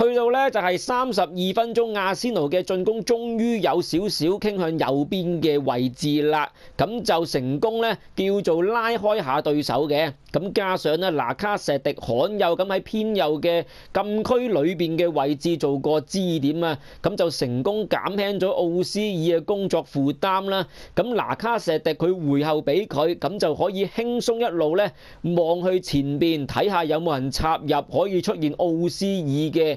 去到咧就係三十二分鐘，亞仙奴嘅進攻終於有少少傾向右邊嘅位置啦。咁就成功咧，叫做拉開下對手嘅。咁加上咧，拿卡石迪罕有咁喺偏右嘅禁區裏面嘅位置做個支點啊。咁就成功減輕咗奧斯爾嘅工作負擔啦。咁拿卡石迪佢回後俾佢，咁就可以輕鬆一路咧望去前面，睇下有冇人插入，可以出現奧斯爾嘅。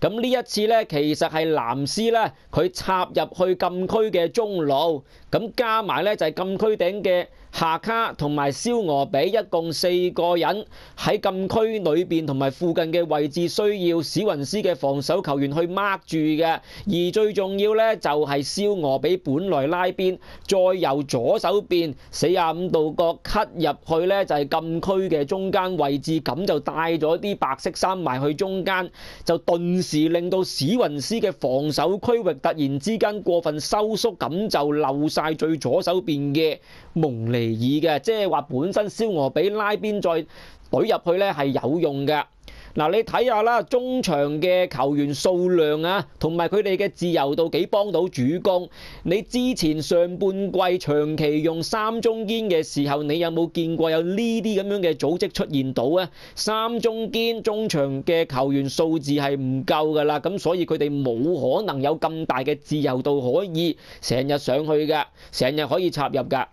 咁呢一次呢，其實係藍絲呢，佢插入去禁區嘅中路，咁加埋呢，就係禁區頂嘅夏卡同埋燒鵝比，一共四個人喺禁區裏邊同埋附近嘅位置需要史雲斯嘅防守球員去 mark 住嘅。而最重要呢，就係燒鵝比本來拉邊，再由左手邊四十五度角吸入去呢，就係禁區嘅中間位置，咁就帶咗啲白色衫埋去中間就盾。同时令到史云斯嘅防守区域突然之间过分收缩，咁就漏晒最左手边嘅蒙尼尔嘅，即系话本身肖俄比拉边再怼入去咧系有用嘅。嗱，你睇下啦，中場嘅球員數量啊，同埋佢哋嘅自由度幾幫到主攻？你之前上半季長期用三中堅嘅時候，你有冇見過有呢啲咁樣嘅組織出現到啊？三中堅中場嘅球員數字係唔夠噶啦，咁所以佢哋冇可能有咁大嘅自由度可以成日上去噶成日可以插入噶。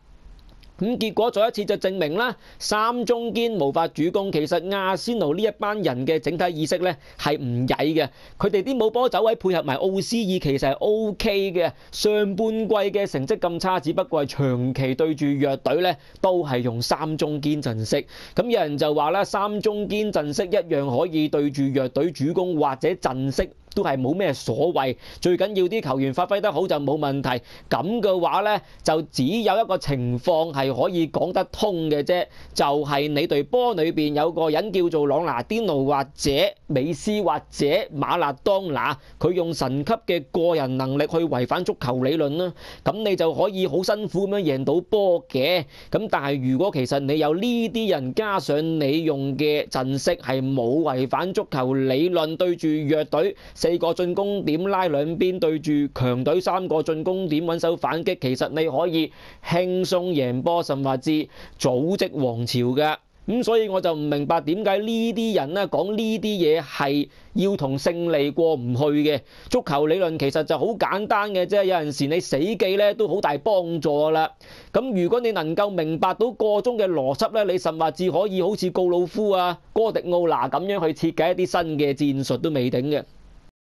咁結果再一次就證明啦，三中堅無法主攻，其實亞仙奴呢一班人嘅整體意識咧係唔曳嘅，佢哋啲冇波走位配合埋奧斯爾，其實係 O K 嘅。上半季嘅成績咁差，只不過係長期對住弱隊咧都係用三中堅陣式。咁有人就話啦，三中堅陣式一樣可以對住弱隊主攻或者陣式。都係冇咩所謂，最緊要啲球員發揮得好就冇問題。咁嘅話呢，就只有一個情況係可以講得通嘅啫，就係你隊波裏面有個人叫做朗拿甸奴，或者美斯，或者馬拉當拿，佢用神級嘅個人能力去違反足球理論啦。咁你就可以好辛苦咁樣贏到波嘅。咁但係如果其實你有呢啲人，加上你用嘅陣式係冇違反足球理論，對住弱隊。四個進攻點拉兩邊對住強隊，三個進攻點揾手反擊，其實你可以輕鬆贏波，甚至組織王朝嘅咁。所以我就唔明白點解呢啲人咧講呢啲嘢係要同勝利過唔去嘅足球理論其實就好簡單嘅啫。有陣時你死記咧都好大幫助啦。咁如果你能夠明白到個中嘅邏輯咧，你甚至可以好似高魯夫啊、哥迪奧拿咁樣去設計一啲新嘅戰術都未定嘅。